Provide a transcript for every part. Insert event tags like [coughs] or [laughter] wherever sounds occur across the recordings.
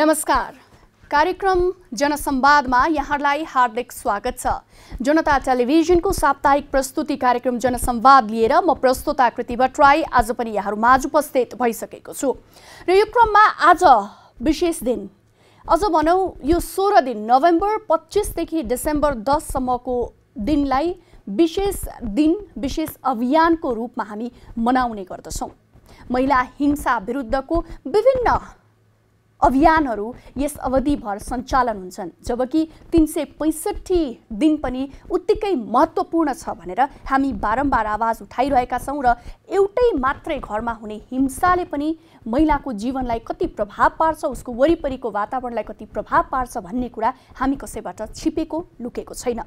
नमस्कार कार्यक्रम जनसंवादमा यहाँलाई हार्दिक स्वागत छ जनता टेलिभिजनको साप्ताहिक प्रस्तुति कार्यक्रम जनसंवाद लिएर म प्रस्तुता कृति भट्टराई आज पनि यहाँहरू माझ उपस्थित भइसकेको छु र यो क्रममा आज विशेष दिन अझ भनौँ यो सोह्र दिन नोभेम्बर पच्चिसदेखि डिसेम्बर दससम्मको दिनलाई विशेष दिन विशेष अभियानको रूपमा हामी मनाउने गर्दछौँ महिला हिंसा विरुद्धको विभिन्न अभियानहरू यस अवधिभर सञ्चालन हुन्छन् जबकि तिन सय पैँसठी दिन पनि उत्तिकै महत्त्वपूर्ण छ भनेर हामी बारम्बार आवाज उठाइरहेका छौँ र एउटै मात्रै घरमा हुने हिंसाले पनि महिलाको जीवनलाई कति प्रभाव पार्छ उसको वरिपरिको वातावरणलाई कति प्रभाव पार्छ भन्ने कुरा हामी कसैबाट छिपेको लुकेको छैन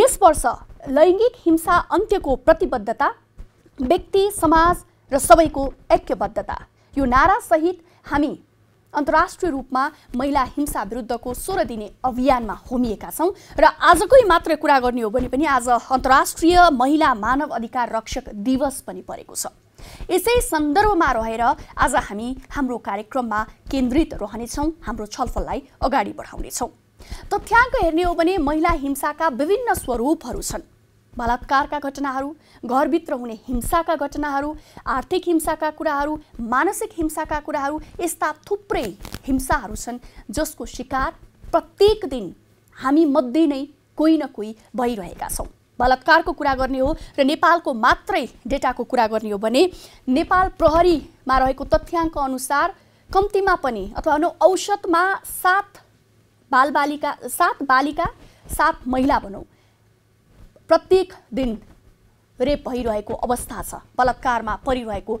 यस वर्ष लैङ्गिक हिंसा अन्त्यको प्रतिबद्धता व्यक्ति समाज र सबैको ऐक्यबद्धता यो नारासहित हामी अन्तर्राष्ट्रिय रूपमा महिला हिंसा विरुद्धको सोह्र दिने अभियानमा होमिएका छौँ र आजकै मात्र कुरा गर्ने हो भने पनि आज अन्तर्राष्ट्रिय महिला मानव अधिकार रक्षक दिवस पनि परेको छ यसै सन्दर्भमा रहेर आज हामी हाम्रो कार्यक्रममा केन्द्रित रहनेछौँ हाम्रो छलफललाई अगाडि बढाउनेछौँ तथ्याङ्क हेर्ने हो भने महिला हिंसाका विभिन्न स्वरूपहरू छन् बलात्कारका घटनाहरू घरभित्र हुने हिंसाका घटनाहरू आर्थिक हिंसाका कुराहरू मानसिक हिंसाका कुराहरू यस्ता थुप्रै हिंसाहरू छन् जसको शिकार प्रत्येक दिन हामी मध्ये नै कोही न कोही भइरहेका छौँ बलात्कारको कुरा गर्ने हो र नेपालको मात्रै डेटाको कुरा गर्ने हो भने नेपाल प्रहरीमा रहेको तथ्याङ्क अनुसार कम्तीमा पनि अथवा औसतमा सात बालबालिका सात बालिका सात महिला भनौँ प्रत्येक दिन रेप भइरहेको अवस्था छ बलात्कारमा परिरहेको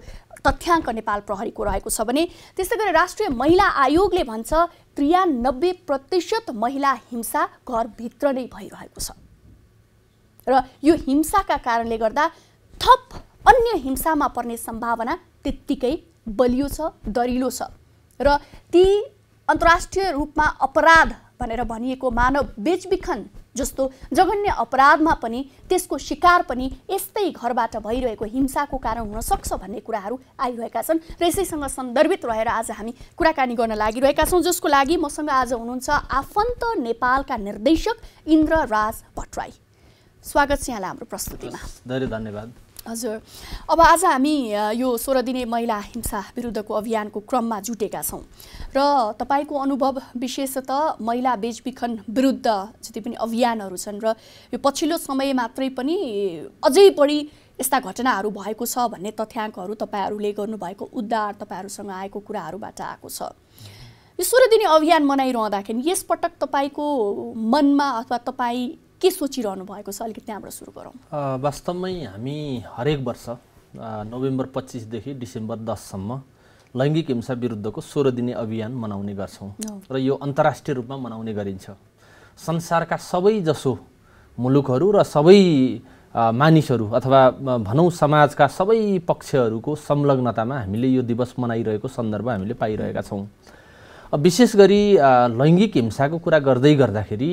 तथ्याङ्क नेपाल प्रहरीको रहेको छ भने त्यस्तै गरी राष्ट्रिय महिला आयोगले भन्छ त्रियानब्बे प्रतिशत महिला हिंसा घरभित्र नै भइरहेको छ र यो हिंसाका कारणले गर्दा थप अन्य हिंसामा पर्ने सम्भावना त्यत्तिकै बलियो छ दरिलो छ र ती अन्तर्राष्ट्रिय रूपमा अपराध भनेर भनिएको मानव बेचबिखन जस्तो जघन्य अपराधमा पनि त्यसको शिकार पनि यस्तै घरबाट भइरहेको हिंसाको कारण हुनसक्छ भन्ने कुराहरू आइरहेका छन् र यसैसँग सन्दर्भित रहेर आज हामी कुराकानी गर्न लागिरहेका छौँ जसको लागि मसँग आज हुनुहुन्छ आफन्त नेपालका निर्देशक इन्द्र राज भट्टराई स्वागत छ यहाँलाई हाम्रो प्रस्तुतिमा धेरै धन्यवाद हजुर अब आज हामी यो सोह्र दिने महिला हिंसा विरुद्धको अभियानको क्रममा जुटेका छौँ र तपाईँको अनुभव विशेषतः महिला बेचबिखन विरुद्ध जति पनि अभियानहरू छन् र यो पछिल्लो समय मात्रै पनि अझै बढी यस्ता घटनाहरू भएको छ भन्ने तथ्याङ्कहरू तपाईँहरूले गर्नुभएको उद्धार तपाईँहरूसँग आएको कुराहरूबाट आएको छ यो सोह्र दिने अभियान मनाइरहँदाखेरि यसपटक तपाईँको मनमा अथवा तपाईँ के सोचिरहनु भएको छ अलिकति त्यहाँबाट सुरु गरौँ वास्तवमै हामी हरेक वर्ष नोभेम्बर पच्चिसदेखि डिसेम्बर दससम्म लैङ्गिक हिंसा विरुद्धको सोह्र दिने अभियान मनाउने गर्छौँ र यो अन्तर्राष्ट्रिय रूपमा मनाउने गरिन्छ संसारका सबै जसो मुलुकहरू र सबै मानिसहरू अथवा भनौँ समाजका सबै पक्षहरूको संलग्नतामा हामीले यो दिवस मनाइरहेको सन्दर्भ हामीले पाइरहेका छौँ विशेष गरी लैङ्गिक हिंसाको कुरा गर्दै गर्दाखेरि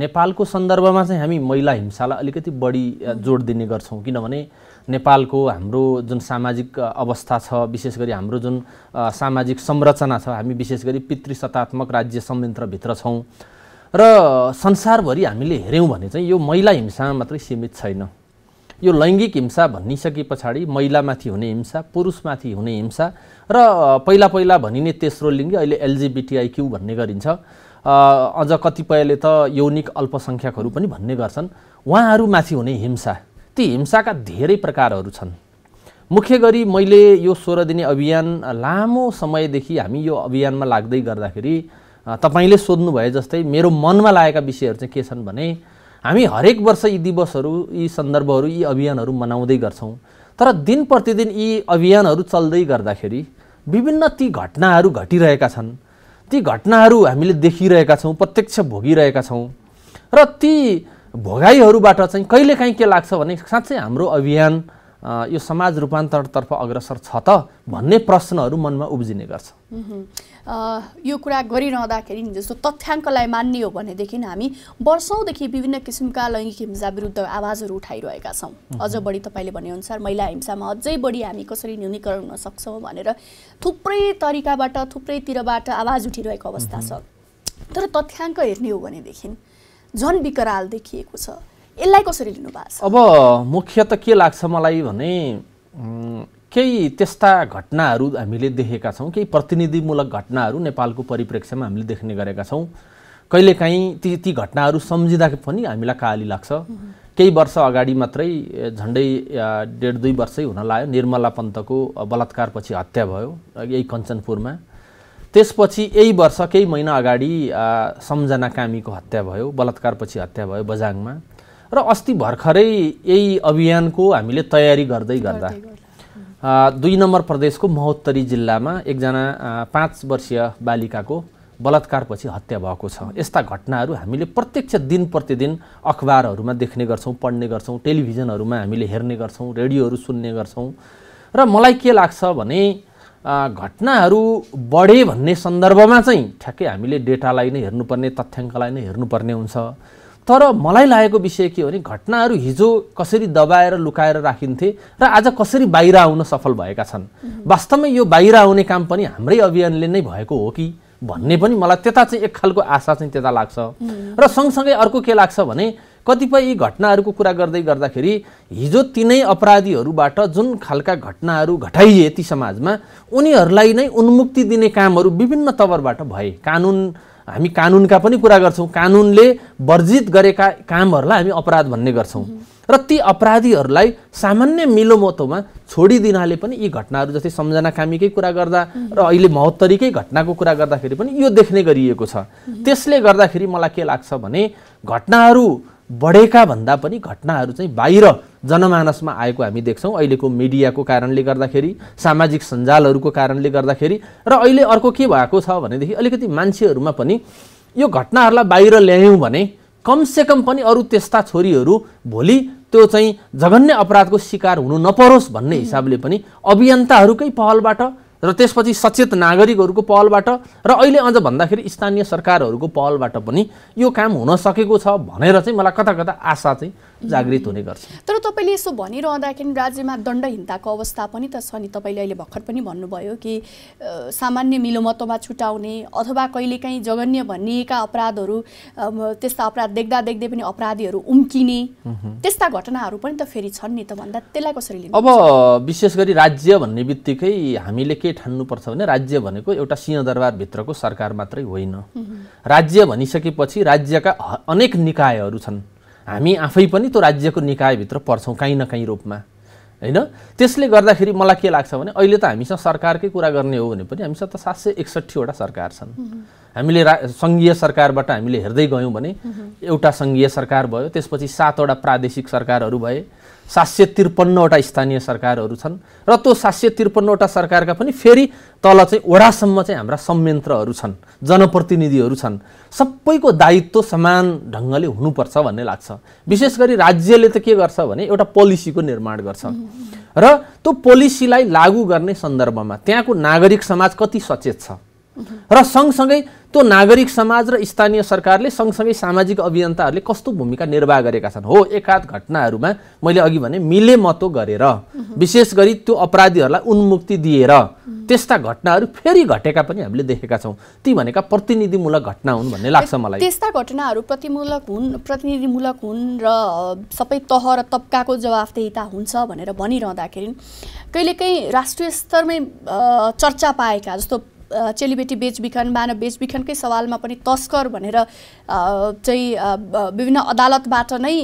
नेपालको सन्दर्भमा चाहिँ हामी महिला हिंसालाई अलिकति बढी जोड दिने गर्छौँ किनभने नेपालको हाम्रो जुन सामाजिक अवस्था छ विशेष गरी हाम्रो जुन सामाजिक संरचना छ हामी विशेष गरी पितृसत्तात्मक राज्य संयन्त्रभित्र छौँ र संसारभरि हामीले हेऱ्यौँ भने चाहिँ यो महिला हिंसामा मात्रै सीमित छैन यो लैङ्गिक हिंसा भनिसके पछाडि महिलामाथि हुने हिंसा पुरुषमाथि हुने हिंसा र पहिला पहिला भनिने तेस्रो लिङ्ग अहिले एलजिबिटिआइक्यू भन्ने गरिन्छ अझ कतिपयले त यौनिक अल्पसङ्ख्यकहरू पनि भन्ने गर्छन् उहाँहरूमाथि हुने हिंसा ती हिंसाका धेरै प्रकारहरू छन् मुख्य गरी मैले यो सोह्र दिने अभियान लामो समयदेखि हामी यो अभियानमा लाग्दै गर्दाखेरि तपाईँले सोध्नु भए जस्तै मेरो मनमा लागेका विषयहरू चाहिँ के छन् भने हामी हरेक वर्ष यी दिवसहरू यी सन्दर्भहरू यी अभियानहरू मनाउँदै गर्छौँ तर दिन प्रतिदिन यी अभियानहरू चल्दै गर्दाखेरि विभिन्न ती घटनाहरू घटिरहेका छन् ती घटनाहरू हामीले देखिरहेका छौँ प्रत्यक्ष भोगिरहेका छौँ र ती भोगाइहरूबाट चाहिँ कहिलेकाहीँ के लाग्छ भने साँच्चै हाम्रो अभियान यो समाज रूपान्तरणतर्फ अग्रसर छ त भन्ने प्रश्नहरू मनमा उब्जिने गर्छ यो कुरा गरिरहँदाखेरि जस्तो तथ्याङ्कलाई मान्ने हो भनेदेखि हामी वर्षौँदेखि विभिन्न किसिमका लैङ्गिक हिंसा विरुद्ध आवाजहरू उठाइरहेका छौँ अझ बढी तपाईँले भनेअनुसार महिला हिंसामा अझै बढी हामी कसरी न्यूनीकरण हुन सक्छौँ भनेर थुप्रै तरिकाबाट थुप्रैतिरबाट आवाज उठिरहेको अवस्था छ तर तथ्याङ्क हेर्ने हो भनेदेखि झन् विकराल देखिएको छ यसलाई कसरी लिनु छ अब मुख्य त के लाग्छ मलाई भने केही त्यस्ता घटनाहरू हामीले देखेका छौँ केही प्रतिनिधिमूलक घटनाहरू नेपालको परिप्रेक्ष्यमा हामीले देख्ने गरेका छौँ कहिलेकाहीँ ती ती घटनाहरू सम्झिँदा पनि हामीलाई काली लाग्छ केही वर्ष अगाडि मात्रै झन्डै डेढ दुई वर्षै हुन लाग्यो निर्मला पन्तको बलात्कारपछि हत्या भयो यही कञ्चनपुरमा त्यसपछि यही वर्ष केही महिना अगाडि सम्झना कामीको हत्या भयो बलात्कारपछि हत्या भयो बजाङमा र अस्ति भर्खरै यही अभियानको हामीले तयारी गर्दै गर्दा दुई नम्बर प्रदेशको महोत्तरी जिल्लामा एकजना पाँच वर्षीय बालिकाको बलात्कारपछि हत्या भएको छ यस्ता घटनाहरू हामीले प्रत्यक्ष दिन प्रतिदिन अखबारहरूमा देख्ने गर्छौँ पढ्ने गर्छौँ टेलिभिजनहरूमा हामीले हेर्ने गर्छौँ रेडियोहरू सुन्ने गर्छौँ र मलाई के लाग्छ भने घटनाहरू बढे भन्ने सन्दर्भमा चाहिँ ठ्याक्कै हामीले डेटालाई नै हेर्नुपर्ने तथ्याङ्कलाई नै हेर्नुपर्ने हुन्छ तर मलाई लागेको विषय के हो भने घटनाहरू हिजो कसरी दबाएर लुकाएर राखिन्थे र आज कसरी बाहिर आउन सफल भएका छन् वास्तवमै यो बाहिर आउने काम पनि हाम्रै अभियानले नै भएको हो कि भन्ने पनि मलाई त्यता चाहिँ एक खालको आशा चाहिँ त्यता लाग्छ र सँगसँगै अर्को के लाग्छ भने कतिपय यी घटनाहरूको कुरा गर्दै गर्दाखेरि हिजो तिनै अपराधीहरूबाट जुन खालका घटनाहरू घटाइए ती समाजमा उनीहरूलाई नै उन्मुक्ति दिने कामहरू विभिन्न तवरबाट भए कानुन हामी कानुनका पनि कुरा गर्छौँ कानुनले वर्जित गरेका कामहरूलाई हामी अपराध भन्ने गर्छौँ र ती अपराधीहरूलाई सामान्य मिलोमतोमा छोडिदिनाले पनि यी घटनाहरू जस्तै सम्झना कामीकै कुरा गर्दा र अहिले महोत्तरीकै घटनाको कुरा गर्दाखेरि पनि यो देख्ने गरिएको छ त्यसले गर्दाखेरि मलाई के लाग्छ भने घटनाहरू बढेका भन्दा पनि घटनाहरू चाहिँ बाहिर जनमानसमा आएको हामी देख्छौँ अहिलेको मिडियाको कारणले गर्दाखेरि सामाजिक सञ्जालहरूको कारणले गर्दाखेरि र अहिले अर्को के भएको छ भनेदेखि अलिकति मान्छेहरूमा पनि यो घटनाहरूलाई बाहिर ल्यायौँ भने कमसेकम पनि अरू त्यस्ता छोरीहरू भोलि त्यो चाहिँ जघन्य अपराधको शिकार हुनु नपरोस् भन्ने हिसाबले पनि अभियन्ताहरूकै पहलबाट र त्यसपछि सचेत नागरिकहरूको पहलबाट र अहिले अझ भन्दाखेरि स्थानीय सरकारहरूको पहलबाट पनि यो काम हुन सकेको छ भनेर चाहिँ मलाई कता कता आशा चाहिँ जागृत हुने गर्छ तर तपाईँले यसो भनिरहँदाखेरि राज्यमा दण्डहीनताको अवस्था पनि त छ नि तपाईँले अहिले भर्खर पनि भन्नुभयो कि सामान्य मिलोमतोमा छुटाउने अथवा कहिलेकाहीँ जघन्य भनिएका अपराधहरू त्यस्ता अपराध देख्दा देख्दै पनि अपराधीहरू उम्किने त्यस्ता घटनाहरू पनि त फेरि छन् नि त भन्दा त्यसलाई कसरी अब विशेष गरी राज्य भन्ने बित्तिकै हामीले के ठान्नुपर्छ भने राज्य भनेको एउटा सिंहदरबारभित्रको सरकार मात्रै होइन राज्य भनिसकेपछि राज्यका अनेक निकायहरू छन् हामी आफै पनि त्यो राज्यको निकायभित्र पर्छौँ काहीँ न काहीँ रूपमा होइन त्यसले गर्दाखेरि मलाई के लाग्छ भने अहिले त हामीसँग सरकारकै कुरा गर्ने हो भने पनि हामीसँग त सात सय एकसट्ठीवटा सरकार छन् हामीले रा सङ्घीय सरकारबाट हामीले हेर्दै गयौँ भने एउटा सङ्घीय सरकार भयो त्यसपछि सातवटा प्रादेशिक सरकारहरू भए सात सय त्रिपन्नवटा स्थानीय सरकारहरू छन् र त्यो सात सय त्रिपन्नवटा सरकारका पनि फेरि तल चाहिँ वडासम्म चाहिँ हाम्रा संयन्त्रहरू छन् जनप्रतिनिधिहरू छन् सबैको दायित्व समान ढङ्गले हुनुपर्छ भन्ने लाग्छ विशेष गरी राज्यले त के गर्छ भने एउटा पोलिसीको निर्माण गर्छ र त्यो पोलिसीलाई लागू गर्ने सन्दर्भमा त्यहाँको नागरिक समाज कति सचेत छ र सँगसँगै त्यो नागरिक समाज र स्थानीय सरकारले सँगसँगै सामाजिक अभियन्ताहरूले कस्तो भूमिका निर्वाह गरेका छन् हो एकाध घटनाहरूमा मैले अघि भने मिले मतो गरेर विशेष गरी त्यो अपराधीहरूलाई उन्मुक्ति दिएर त्यस्ता घटनाहरू फेरि घटेका पनि हामीले देखेका छौँ ती भनेका प्रतिनिधिमूलक घटना हुन् भन्ने लाग्छ मलाई त्यस्ता घटनाहरू प्रतिमूलक हुन् प्रतिनिधिमूलक हुन् र सबै तह र तब्काको जवाफदेहिता हुन्छ भनेर भनिरहँदाखेरि कहिलेकाहीँ राष्ट्रिय स्तरमै चर्चा पाएका जस्तो चेलीबेटी बेचबिखन मानव बेचबिखनकै सवालमा पनि तस्कर भनेर चाहिँ विभिन्न अदालतबाट नै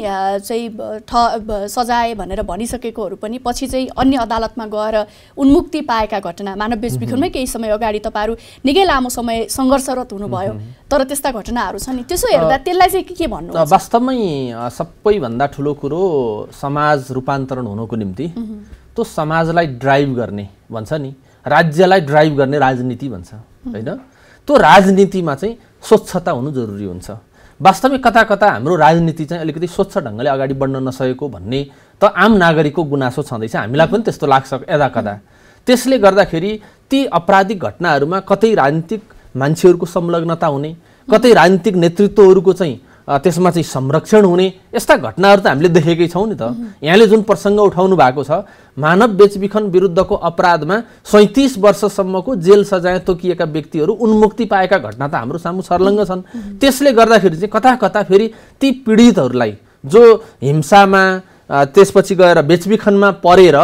चाहिँ ठ सजाय भनेर भनिसकेकोहरू पनि पछि चाहिँ अन्य अदालतमा गएर उन्मुक्ति पाएका घटना मानव बेचबिखनमै केही समय अगाडि तपाईँहरू निकै लामो समय सङ्घर्षरत हुनुभयो तर त्यस्ता घटनाहरू छन् नि त्यसो हेर्दा त्यसलाई चाहिँ के के भन्नु वास्तवमै सबैभन्दा ठुलो कुरो समाज रूपान्तरण हुनुको निम्ति त्यो समाजलाई ड्राइभ गर्ने भन्छ नि राज्यलाई ड्राइभ गर्ने राजनीति भन्छ होइन त्यो राजनीतिमा चाहिँ स्वच्छता हुनु जरुरी हुन्छ वास्तविक कता कता हाम्रो राजनीति चाहिँ अलिकति स्वच्छ ढङ्गले अगाडि बढ्न नसकेको भन्ने त आम नागरिकको गुनासो छँदैछ हामीलाई पनि त्यस्तो लाग्छ यदा कदा त्यसले गर्दाखेरि ती आपराधिक घटनाहरूमा कतै राजनीतिक मान्छेहरूको संलग्नता हुने कतै राजनीतिक नेतृत्वहरूको चाहिँ त्यसमा चाहिँ संरक्षण हुने यस्ता घटनाहरू त हामीले देखेकै छौँ नि त यहाँले जुन प्रसङ्ग उठाउनु भएको छ मानव बेचबिखन विरुद्धको अपराधमा सैँतिस वर्षसम्मको जेल सजाय तोकिएका व्यक्तिहरू उन्मुक्ति पाएका घटना त हाम्रो सामु सर्लङ्ग छन् त्यसले गर्दाखेरि चाहिँ कता कता फेरि ती पीडितहरूलाई जो हिंसामा त्यसपछि गएर बेचबिखनमा परेर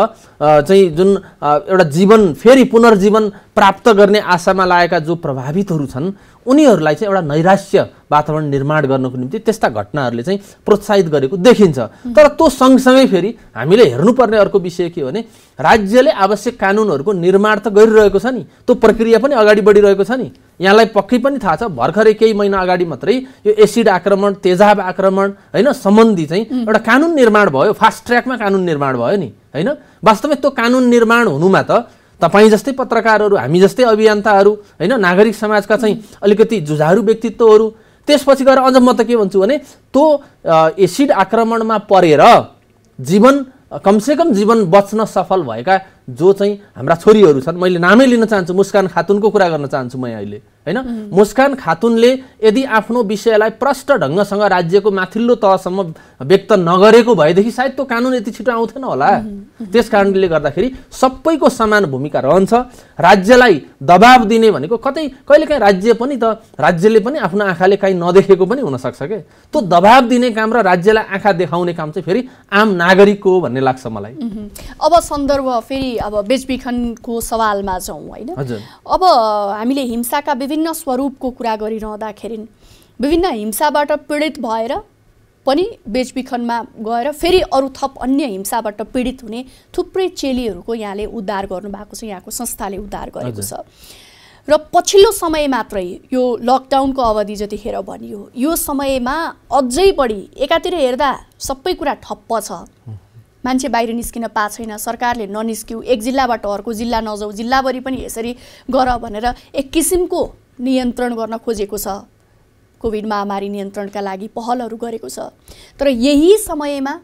चाहिँ जुन एउटा जीवन फेरि पुनर्जीवन प्राप्त गर्ने आशामा लागेका जो प्रभावितहरू छन् उनीहरूलाई चाहिँ एउटा नैराश्य वातावरण निर्माण गर्नको निम्ति त्यस्ता घटनाहरूले चाहिँ प्रोत्साहित गरेको देखिन्छ तर त्यो सँगसँगै फेरि हामीले हेर्नुपर्ने अर्को विषय के हो भने राज्यले आवश्यक कानुनहरूको निर्माण त गरिरहेको छ नि त्यो प्रक्रिया पनि अगाडि बढिरहेको छ नि यहाँलाई पक्कै पनि थाहा छ भर्खरै केही महिना अगाडि मात्रै यो एसिड आक्रमण तेजाब आक्रमण होइन सम्बन्धी चाहिँ एउटा कानुन निर्माण भयो फास्ट ट्र्याकमा कानुन निर्माण भयो नि होइन वास्तवमा त्यो कानुन निर्माण हुनुमा त तपाईँ जस्तै पत्रकारहरू हामी जस्तै अभियन्ताहरू होइन नागरिक समाजका चाहिँ अलिकति जुझारु व्यक्तित्वहरू त्यसपछि गएर अझ म त के भन्छु भने त्यो एसिड आक्रमणमा परेर जीवन कमसेकम जीवन बच्न सफल भएका जो चाहिँ हाम्रा छोरीहरू छन् मैले नामै लिन चाहन्छु मुस्कान खातुनको कुरा गर्न चाहन्छु म अहिले होइन मुस्कान खातुनले यदि आफ्नो विषयलाई प्रष्ट ढङ्गसँग राज्यको माथिल्लो तहसम्म व्यक्त नगरेको भएदेखि सायद त्यो कानुन यति छिटो आउँथेन होला त्यस कारणले गर्दाखेरि सबैको समान भूमिका रहन्छ राज्यलाई दबाब दिने भनेको कतै कहिलेकाहीँ राज्य पनि त राज्यले पनि आफ्नो आँखाले काहीँ नदेखेको पनि हुनसक्छ के त्यो दबाब दिने काम र राज्यलाई आँखा देखाउने काम चाहिँ फेरि आम नागरिकको भन्ने लाग्छ मलाई अब सन्दर्भ फेरि अब बेचबिखनको सवालमा जाउँ होइन अब हामीले हिंसाका विभिन्न विभिन्न स्वरूपको कुरा गरिरहँदाखेरि विभिन्न हिंसाबाट पीडित भएर पनि बेचबिखनमा गएर फेरि अरू थप अन्य हिंसाबाट पीडित हुने थुप्रै चेलीहरूको यहाँले उद्धार गर्नुभएको छ यहाँको संस्थाले उद्धार गरेको छ र पछिल्लो समय मात्रै यो लकडाउनको अवधि जतिखेर भनियो यो समयमा अझै बढी एकातिर हेर्दा सबै कुरा ठप्प छ मान्छे बाहिर निस्किन पाएको छैन सरकारले ननिस्क्यौ एक जिल्लाबाट अर्को जिल्ला नजाऊ जिल्लाभरि पनि यसरी गर भनेर एक किसिमको नियन्त्रण गर्न खोजेको छ कोभिड महामारी नियन्त्रणका लागि पहलहरू गरेको छ तर यही समयमा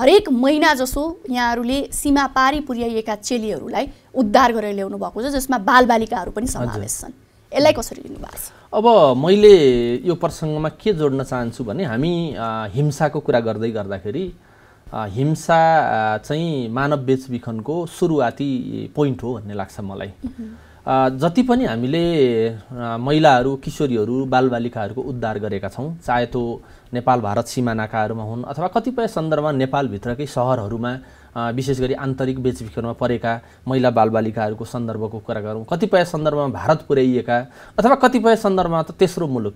हरेक महिना जसो यहाँहरूले सीमा पारी पुर्याइएका चेलीहरूलाई उद्धार गरेर ल्याउनु भएको छ जसमा बालबालिकाहरू पनि समावेश छन् यसलाई कसरी लिनुभएको छ अब मैले यो प्रसङ्गमा के जोड्न चाहन्छु भने हामी हिंसाको कुरा गर्दै गर्दाखेरि हिंसा चाहिँ मानव बेचबिखनको सुरुवाती पोइन्ट हो भन्ने लाग्छ मलाई जति पनि हामीले महिलाहरू किशोरीहरू बालबालिकाहरूको उद्धार गरेका छौँ चाहे त्यो नेपाल भारत सिमानाकाहरूमा हुन् अथवा कतिपय सन्दर्भमा नेपालभित्रकै सहरहरूमा विशेष गरी आन्तरिक बेचबिखनमा परेका महिला बालबालिकाहरूको सन्दर्भको कुरा गरौँ कतिपय सन्दर्भमा भारत पुर्याइएका अथवा कतिपय सन्दर्भमा त तेस्रो मुलुक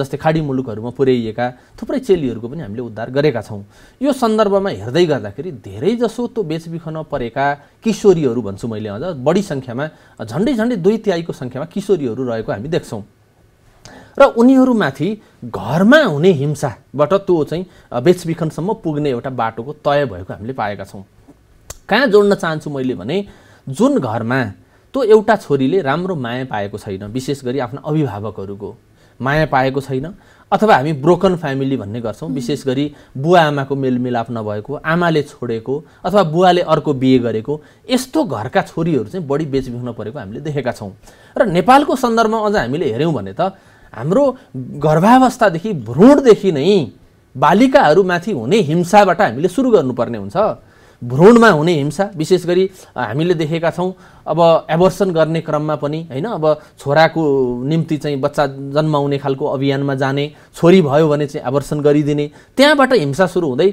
जस्तै खाडी मुलुकहरूमा पुर्याइएका थुप्रै चेलीहरूको पनि हामीले उद्धार गरेका छौँ यो सन्दर्भमा हेर्दै गर्दाखेरि धेरैजसो त्यो बेचबिखनमा परेका किशोरीहरू भन्छु मैले अझ बढी सङ्ख्यामा झन्डै झन्डै दुई तिहाईको सङ्ख्यामा किशोरीहरू रहेको हामी देख्छौँ र उनीहरूमाथि घरमा हुने हिंसाबाट त्यो चाहिँ बेचबिखनसम्म पुग्ने एउटा बाटोको तय भएको हामीले पाएका छौँ कहाँ जोड्न चाहन्छु मैले भने जुन घरमा त्यो एउटा छोरीले राम्रो माया पाएको छैन विशेष गरी आफ्ना अभिभावकहरूको माया पाएको छैन अथवा हामी ब्रोकन फ्यामिली भन्ने गर्छौँ विशेष गरी बुवा आमाको मेलमिलाप नभएको आमाले छोडेको अथवा बुवाले अर्को बिहे गरेको यस्तो घरका छोरीहरू चाहिँ बढी बेचबिख्न परेको हामीले देखेका छौँ र नेपालको सन्दर्भमा अझ हामीले हेऱ्यौँ भने त हाम्रो गर्भावस्थादेखि भ्रूणदेखि नै बालिकाहरूमाथि हुने हिंसाबाट हामीले सुरु गर्नुपर्ने हुन्छ भ्रूणमा हुने हिंसा विशेष गरी हामीले देखेका छौँ अब एभर्सन गर्ने क्रममा पनि होइन अब छोराको निम्ति चाहिँ बच्चा जन्माउने खालको अभियानमा जाने छोरी भयो भने चाहिँ एबर्सन गरिदिने त्यहाँबाट हिंसा सुरु हुँदै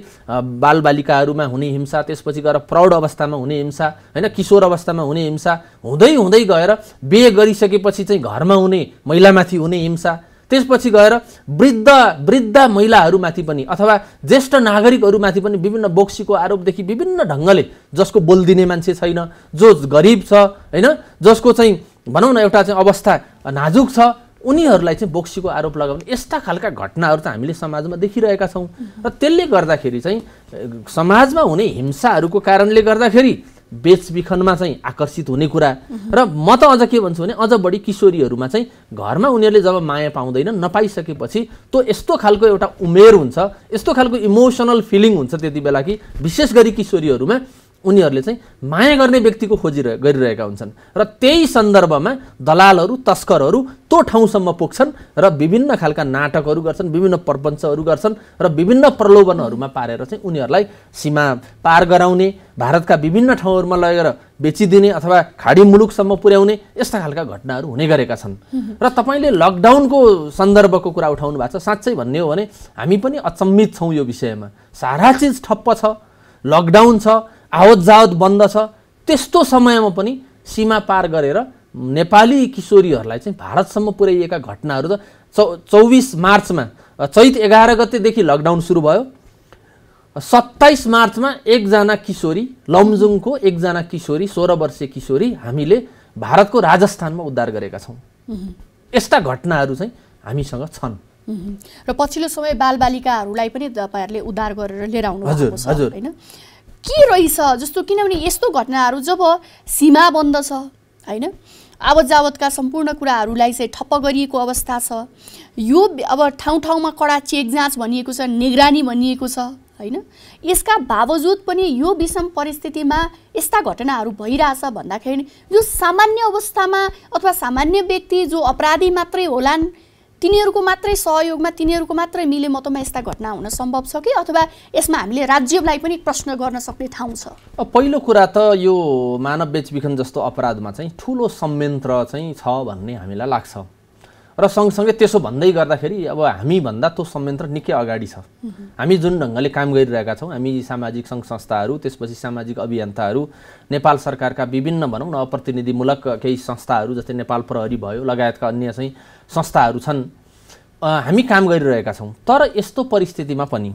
बालबालिकाहरूमा हुने हिंसा त्यसपछि गएर प्रौढ अवस्थामा हुने हिंसा होइन किशोर अवस्थामा हुने हिंसा हुँदै हुँदै गएर बिहे गरिसकेपछि चाहिँ घरमा हुने महिलामाथि हुने हिंसा त्यसपछि गएर वृद्ध वृद्ध महिलाहरूमाथि पनि अथवा ज्येष्ठ नागरिकहरूमाथि पनि विभिन्न बोक्सीको आरोपदेखि विभिन्न ढङ्गले जसको बोलिदिने मान्छे छैन जो गरिब छ होइन जसको चाहिँ भनौँ न एउटा चाहिँ अवस्था नाजुक छ उनीहरूलाई चाहिँ बोक्सीको आरोप लगाउने यस्ता खालका घटनाहरू त हामीले समाजमा देखिरहेका छौँ र त्यसले गर्दाखेरि चाहिँ समाजमा हुने हिंसाहरूको कारणले गर्दाखेरि बेचबिखनमा चाहिँ आकर्षित हुने कुरा र म त अझ के भन्छु भने अझ बढी किशोरीहरूमा चाहिँ घरमा उनीहरूले जब माया पाउँदैन नपाइसकेपछि त्यो यस्तो खालको एउटा उमेर हुन्छ यस्तो खालको इमोसनल फिलिङ हुन्छ त्यति बेला कि विशेष गरी किशोरीहरूमा उनीहरूले चाहिँ माया गर्ने व्यक्तिको खोजी गरिरहेका हुन्छन् र त्यही सन्दर्भमा दलालहरू तस्करहरू त्यो ठाउँसम्म पुग्छन् र विभिन्न खालका नाटकहरू गर्छन् विभिन्न प्रपञ्चहरू गर्छन् र विभिन्न प्रलोभनहरूमा पारेर चाहिँ उनीहरूलाई सीमा पार गराउने भारतका विभिन्न ठाउँहरूमा लगेर बेचिदिने अथवा खाडी मुलुकसम्म पुर्याउने यस्ता खालका घटनाहरू हुने गरेका छन् र तपाईँले लकडाउनको सन्दर्भको कुरा उठाउनु भएको छ साँच्चै भन्ने हो भने हामी पनि अचम्मित छौँ यो विषयमा सारा चिज ठप्प छ लकडाउन छ आवत जावत बन्द छ त्यस्तो समयमा पनि सीमा पार गरेर नेपाली किशोरीहरूलाई चाहिँ भारतसम्म पुर्याइएका घटनाहरू त चौ चौबिस मार्चमा चैत एघार गतेदेखि लकडाउन सुरु भयो सत्ताइस मार्चमा एकजना किशोरी लमजुङको एकजना किशोरी सोह्र वर्षीय किशोरी हामीले भारतको राजस्थानमा उद्धार गरेका छौँ यस्ता घटनाहरू चाहिँ हामीसँग छन् र पछिल्लो समय बालबालिकाहरूलाई पनि तपाईँहरूले उद्धार गरेर लिएर आउनु हजुर हजुर होइन के रहेछ जस्तो किनभने यस्तो घटनाहरू जब सीमा बन्द छ होइन आवत जावतका सम्पूर्ण कुराहरूलाई चाहिँ ठप्प गरिएको अवस्था छ यो अब ठाउँ ठाउँमा कडा चेक जाँच भनिएको छ निगरानी भनिएको छ होइन यसका बावजुद पनि यो विषम परिस्थितिमा यस्ता घटनाहरू भइरहेछ भन्दाखेरि जो सामान्य अवस्थामा अथवा सामान्य व्यक्ति जो अपराधी मात्रै होलान् तिनीहरूको मात्रै सहयोगमा तिनीहरूको मात्रै मिले मतमा यस्ता घटना हुन सम्भव छ कि अथवा यसमा हामीले राज्यलाई पनि प्रश्न गर्न सक्ने ठाउँ छ पहिलो कुरा त यो मानव बेचबिखन जस्तो अपराधमा चाहिँ ठुलो संयन्त्र चाहिँ छ भन्ने हामीलाई लाग्छ र सँगसँगै त्यसो भन्दै गर्दाखेरि अब हामीभन्दा त्यो संयन्त्र निकै अगाडि छ हामी जुन ढङ्गले काम गरिरहेका छौँ हामी सामाजिक सङ्घ संस्थाहरू त्यसपछि सामाजिक अभियन्ताहरू नेपाल सरकारका विभिन्न भनौँ न अप्रतिनिधिमूलक केही संस्थाहरू जस्तै नेपाल प्रहरी भयो लगायतका अन्य चाहिँ संस्थाहरू छन् हामी काम गरिरहेका छौँ तर यस्तो परिस्थितिमा पनि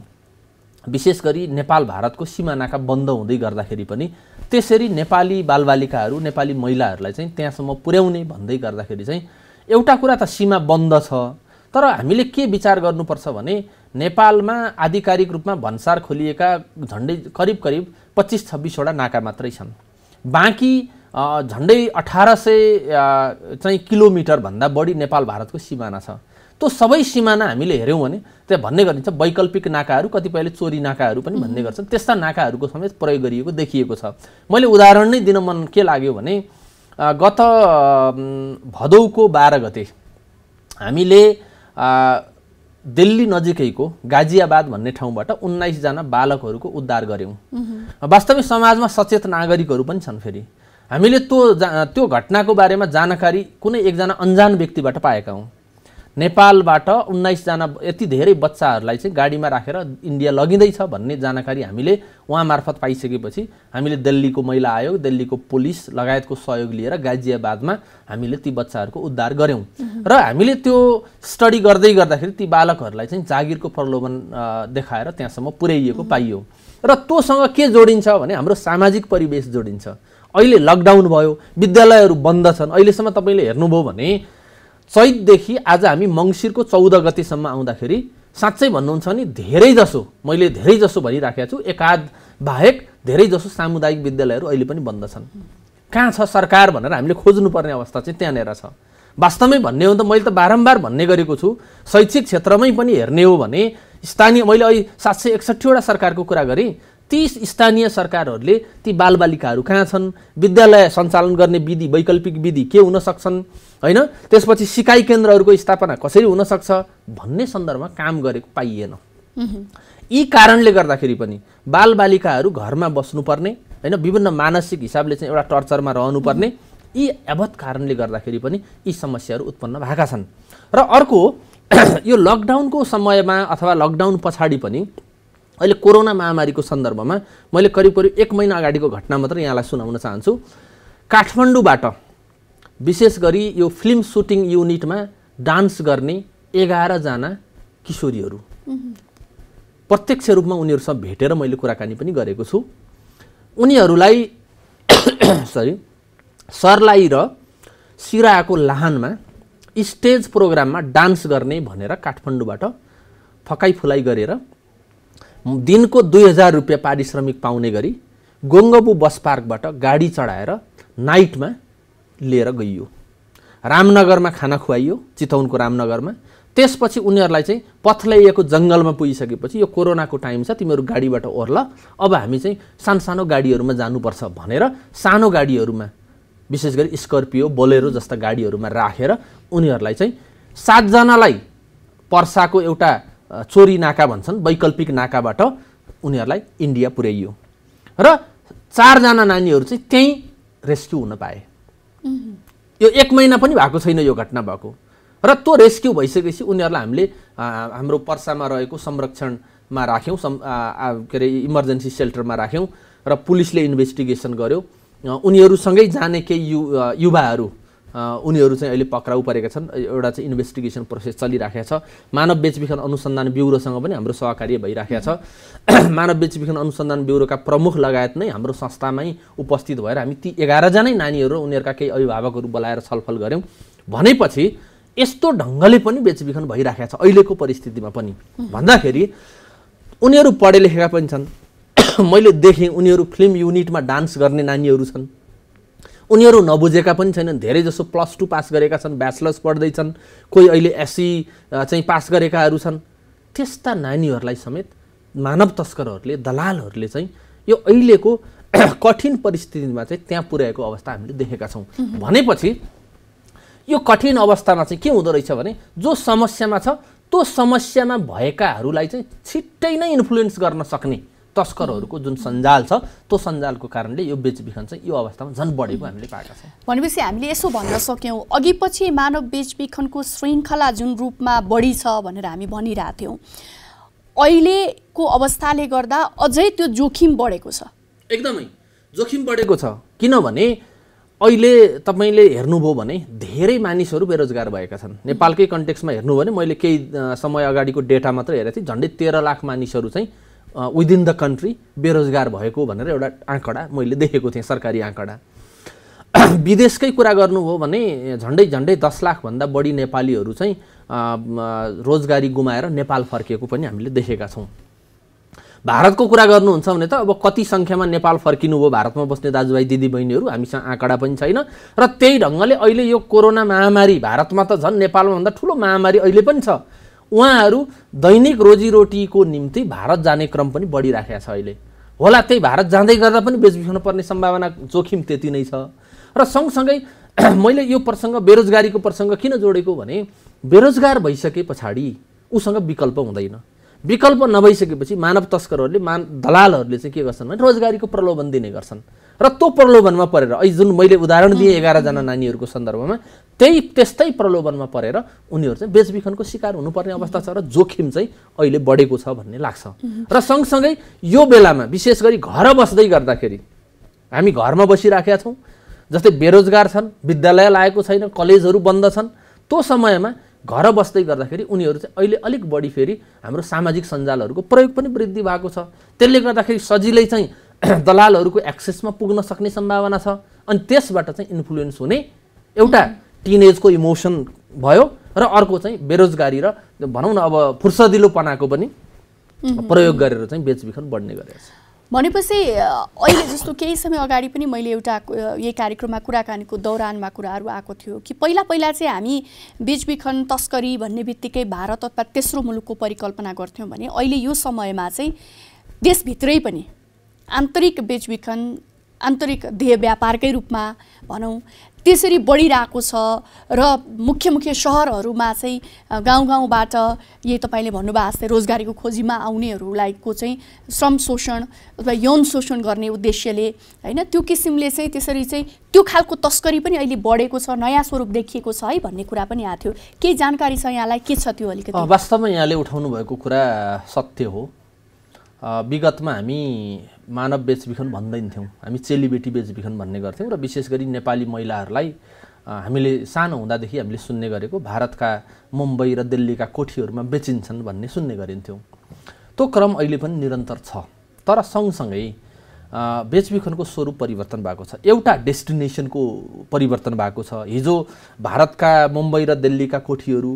विशेष गरी नेपाल भारतको सिमानाका बन्द हुँदै गर्दाखेरि पनि त्यसरी नेपाली बालबालिकाहरू नेपाली महिलाहरूलाई चाहिँ त्यहाँसम्म पुर्याउने भन्दै गर्दाखेरि चाहिँ एउटा कुरा त सीमा बन्द छ तर हामीले के विचार गर्नुपर्छ भने नेपालमा आधिकारिक रूपमा भन्सार खोलिएका झन्डै करिब करिब पच्चिस छब्बिसवटा नाका मात्रै छन् बाँकी झन्डै अठार सय चाहिँ किलोमिटरभन्दा बढी नेपाल भारतको सिमाना छ त्यो सबै सिमाना हामीले हेऱ्यौँ भने त्यहाँ भन्ने गरिन्छ वैकल्पिक नाकाहरू कतिपयले चोरी नाकाहरू पनि भन्ने गर्छन् त्यस्ता नाकाहरूको समेत प्रयोग गरिएको देखिएको छ मैले उदाहरण नै दिन मन के लाग्यो भने गत भदौको बाह्र गते हामीले दिल्ली नजिकैको गाजियाबाद भन्ने ठाउँबाट उन्नाइसजना बालकहरूको उद्धार गऱ्यौँ वास्तविक समाजमा सचेत नागरिकहरू पनि छन् फेरि हामीले त्यो त्यो घटनाको बारेमा जानकारी कुनै एकजना अन्जान व्यक्तिबाट पाएका हौँ नेपालबाट उन्नाइसजना यति धेरै बच्चाहरूलाई चाहिँ गाडीमा राखेर इन्डिया लगिँदैछ भन्ने जानकारी हामीले उहाँ मार्फत पाइसकेपछि हामीले दिल्लीको महिला आयोग दिल्लीको पुलिस लगायतको सहयोग लिएर गाजियाबादमा हामीले ती बच्चाहरूको उद्धार गऱ्यौँ र हामीले त्यो स्टडी गर्दै गर्दाखेरि ती बालकहरूलाई चाहिँ जागिरको प्रलोभन देखाएर त्यहाँसम्म पुर्याइएको पाइयो र तोसँग के जोडिन्छ भने हाम्रो सामाजिक परिवेश जोडिन्छ अहिले लकडाउन भयो विद्यालयहरू बन्द छन् अहिलेसम्म तपाईँले हेर्नुभयो भने चैतदेखि आज हामी मङ्सिरको चौध गतिसम्म आउँदाखेरि साँच्चै भन्नुहुन्छ भने धेरैजसो मैले धेरैजसो भनिराखेको छु एकाध बाहेक धेरैजसो सामुदायिक विद्यालयहरू अहिले पनि बन्द छन् कहाँ छ सरकार भनेर हामीले खोज्नुपर्ने अवस्था चाहिँ त्यहाँनिर छ वास्तवमै भन्ने हो भने त मैले त बारम्बार भन्ने गरेको छु शैक्षिक क्षेत्रमै पनि हेर्ने हो भने स्थानीय मैले अहिले सात सय एकसट्ठीवटा सरकारको कुरा गरेँ ती स्थानीय सरकारहरूले ती बालबालिकाहरू कहाँ छन् विद्यालय सञ्चालन गर्ने विधि वैकल्पिक विधि के हुन सक्छन् होइन त्यसपछि सिकाइ केन्द्रहरूको स्थापना कसरी हुनसक्छ भन्ने सन्दर्भमा काम गरेको पाइएन यी कारणले गर्दाखेरि पनि बालबालिकाहरू घरमा बस्नुपर्ने होइन विभिन्न मानसिक हिसाबले चाहिँ एउटा टर्चरमा रहनुपर्ने यी यावत कारणले गर्दाखेरि पनि यी समस्याहरू उत्पन्न भएका छन् र अर्को [clears throat] यो लकडाउनको समयमा अथवा लकडाउन पछाडि पनि अहिले कोरोना महामारीको सन्दर्भमा मैले करिब करिब एक महिना अगाडिको घटना मात्र यहाँलाई सुनाउन चाहन्छु काठमाडौँबाट विशेष गरी यो फिल्म सुटिङ युनिटमा डान्स गर्ने एघारजना किशोरीहरू प्रत्यक्ष रूपमा उनीहरूसँग भेटेर मैले कुराकानी पनि गरेको छु उनीहरूलाई सरी [coughs] सरलाई र सिराको लाहानमा स्टेज प्रोग्राममा डान्स गर्ने भनेर काठमाडौँबाट फकाइफुलाइ गरेर दिनको दुई हजार रुपियाँ पारिश्रमिक पाउने गरी गोङ्गबु बस पार्कबाट गाडी चढाएर नाइटमा लिएर गइयो रामनगरमा खाना खुवाइयो चितौनको रामनगरमा त्यसपछि उनीहरूलाई चाहिँ पथल्याइएको जङ्गलमा पुगिसकेपछि यो कोरोनाको टाइम छ तिमीहरू गाडीबाट ओर्ल अब हामी चाहिँ सानो सानो गाडीहरूमा जानुपर्छ भनेर सानो गाडीहरूमा विशेष गरी स्कर्पियो बोलेरो जस्ता गाडीहरूमा राखेर रा, उनीहरूलाई चाहिँ सातजनालाई पर्साको एउटा चोरी नाका भन्छन् वैकल्पिक नाकाबाट उनीहरूलाई इन्डिया पुर्याइयो र चारजना नानीहरू चाहिँ त्यहीँ रेस्क्यु हुन पाए यो एक महिना पनि भएको छैन यो घटना भएको र त्यो रेस्क्यु भइसकेपछि उनीहरूलाई हामीले हाम्रो पर्सामा रहेको संरक्षणमा राख्यौँ के अरे इमर्जेन्सी सेल्टरमा राख्यौँ र पुलिसले इन्भेस्टिगेसन गर्यो उनीहरूसँगै जाने केही यु युवाहरू उनीहरू चाहिँ अहिले पक्राउ परेका छन् एउटा चाहिँ इन्भेस्टिगेसन प्रोसेस चलिराखेको छ मानव बेचबिखन अनुसन्धान ब्युरोसँग पनि हाम्रो सहकार्य भइराखेको छ [clears throat] मानव बेचबिखन अनुसन्धान ब्युरोका प्रमुख लगायत नै हाम्रो संस्थामै उपस्थित भएर हामी ती एघारजनै नानीहरू उनीहरूका केही अभिभावकहरू बोलाएर छलफल गऱ्यौँ भनेपछि यस्तो ढङ्गले पनि बेचबिखन भइराखेको छ अहिलेको परिस्थितिमा पनि भन्दाखेरि उनीहरू पढे लेखेका पनि छन् [clears throat] मैले देखेँ उनीहरू फिल्म युनिटमा डान्स गर्ने नानीहरू छन् उनीहरू नबुझेका पनि छैनन् धेरै जसो प्लस टू पास गरेका छन् ब्याचलर्स पढ्दैछन् कोही अहिले एससी चाहिँ पास गरेकाहरू छन् त्यस्ता नानीहरूलाई समेत मानव तस्करहरूले दलालहरूले चाहिँ यो अहिलेको [clears throat] कठिन परिस्थितिमा चाहिँ त्यहाँ पुर्याएको अवस्था हामीले देखेका छौँ भनेपछि यो कठिन अवस्थामा चाहिँ के हुँदो रहेछ भने जो समस्यामा छ त्यो समस्यामा भएकाहरूलाई चाहिँ छिट्टै नै इन्फ्लुएन्स गर्न सक्ने तस्करहरूको जुन सञ्जाल छ त्यो सञ्जालको कारणले यो बेचबिखन चाहिँ यो अवस्थामा झन् बढेको हामीले पाएका छौँ भनेपछि हामीले यसो भन्न सक्यौँ अघि पछि मानव बेचबिखनको श्रृङ्खला जुन रूपमा बढी छ भनेर हामी भनिरहेको अहिलेको अवस्थाले गर्दा अझै त्यो जोखिम बढेको छ एकदमै जोखिम बढेको छ किनभने अहिले तपाईँले हेर्नुभयो भने धेरै मानिसहरू बेरोजगार भएका छन् नेपालकै कन्टेक्समा हेर्नु भने मैले केही समय अगाडिको डेटा मात्रै हेरेको थिएँ झन्डै तेह्र लाख मानिसहरू चाहिँ विदिन द कन्ट्री बेरोजगार भएको भनेर एउटा आँकडा मैले देखेको थिएँ सरकारी आँकडा [clears throat] विदेशकै कुरा गर्नु हो भने झन्डै झन्डै दस लाखभन्दा बढी नेपालीहरू चाहिँ रोजगारी गुमाएर नेपाल फर्किएको पनि हामीले देखेका छौँ भारतको कुरा गर्नुहुन्छ भने त अब कति सङ्ख्यामा नेपाल फर्किनु हो भारतमा बस्ने दाजुभाइ दिदीबहिनीहरू हामीसँग आँकडा पनि छैन र त्यही ढङ्गले अहिले यो कोरोना महामारी भारतमा त झन् नेपालमा भन्दा ठुलो महामारी अहिले पनि छ उहाँहरू दैनिक रोजीरोटीको निम्ति भारत जाने क्रम पनि बढिराखेका छ अहिले होला त्यही भारत जाँदै गर्दा पनि बेचबिखन पर्ने सम्भावना जोखिम त्यति नै छ र सँगसँगै [clears throat] मैले यो प्रसङ्ग बेरोजगारीको प्रसङ्ग किन जोडेको भने बेरोजगार भइसके पछाडि उसँग विकल्प हुँदैन विकल्प नभइसकेपछि मानव तस्करहरूले मान दलालहरूले चाहिँ के गर्छन् भने रोजगारीको प्रलोभन दिने गर्छन् र त्यो प्रलोभनमा परेर अहिले जुन मैले उदाहरण दिएँ एघारजना नानीहरूको सन्दर्भमा त्यही त्यस्तै प्रलोभनमा परेर उनीहरू चाहिँ बेचबिखनको शिकार हुनुपर्ने अवस्था छ र जोखिम चाहिँ अहिले बढेको छ भन्ने लाग्छ र सँगसँगै यो बेलामा विशेष गरी घर बस्दै गर्दाखेरि हामी घरमा बसिराखेका छौँ जस्तै बेरोजगार छन् विद्यालय लागेको छैन कलेजहरू बन्द छन् त्यो समयमा घर बस्दै गर्दाखेरि उनीहरू चाहिँ अहिले अलिक बढी फेरि हाम्रो सामाजिक सञ्जालहरूको प्रयोग पनि वृद्धि भएको छ त्यसले गर्दाखेरि सजिलै चाहिँ [clears throat] दलालहरूको एक्सेसमा पुग्न सक्ने सम्भावना छ अनि त्यसबाट चाहिँ इन्फ्लुएन्स हुने एउटा टिनेजको इमोसन भयो र अर्को चाहिँ बेरोजगारी र भनौँ न अब फुर्सदिलोपनाको पनि प्रयोग गरेर चाहिँ बेचबिखन बढ्ने गरेको छ भनेपछि अहिले जस्तो केही समय अगाडि पनि मैले एउटा यही कार्यक्रममा कुराकानीको दौरानमा कुराहरू आएको थियो कि पहिला पहिला चाहिँ हामी बेचबिखन तस्करी भन्ने बित्तिकै भारत अथवा तेस्रो मुलुकको परिकल्पना गर्थ्यौँ भने अहिले यो समयमा चाहिँ देशभित्रै पनि आन्तरिक बेचबिखन आन्तरिक देह व्यापारकै रूपमा भनौँ त्यसरी बढिरहेको छ र मुख्य मुख्य सहरहरूमा चाहिँ गाउँ गाउँबाट यही तपाईँले भन्नुभएको जस्तै रोजगारीको खोजीमा आउनेहरूलाई को चाहिँ श्रम शोषण अथवा यौन शोषण गर्ने उद्देश्यले होइन त्यो किसिमले चाहिँ त्यसरी चाहिँ त्यो खालको तस्करी पनि अहिले बढेको छ नयाँ स्वरूप देखिएको छ है भन्ने कुरा पनि आएको थियो केही जानकारी छ यहाँलाई के छ त्यो अलिकति वास्तवमा यहाँले उठाउनु भएको कुरा सत्य हो विगतमा हामी मानव बेचबिखन भन्दैनथ्यौँ हामी चेलीबेटी बेचबिखन भन्ने गर्थ्यौँ र विशेष गरी नेपाली महिलाहरूलाई हामीले सानो हुँदादेखि हामीले सुन्ने गरेको भारतका मुम्बई र दिल्लीका कोठीहरूमा बेचिन्छन् भन्ने सुन्ने गरिन्थ्यौँ त्यो क्रम अहिले पनि निरन्तर छ तर सँगसँगै बेचबिखनको स्वरूप परिवर्तन भएको छ एउटा डेस्टिनेसनको परिवर्तन भएको छ हिजो भारतका मुम्बई र दिल्लीका कोठीहरू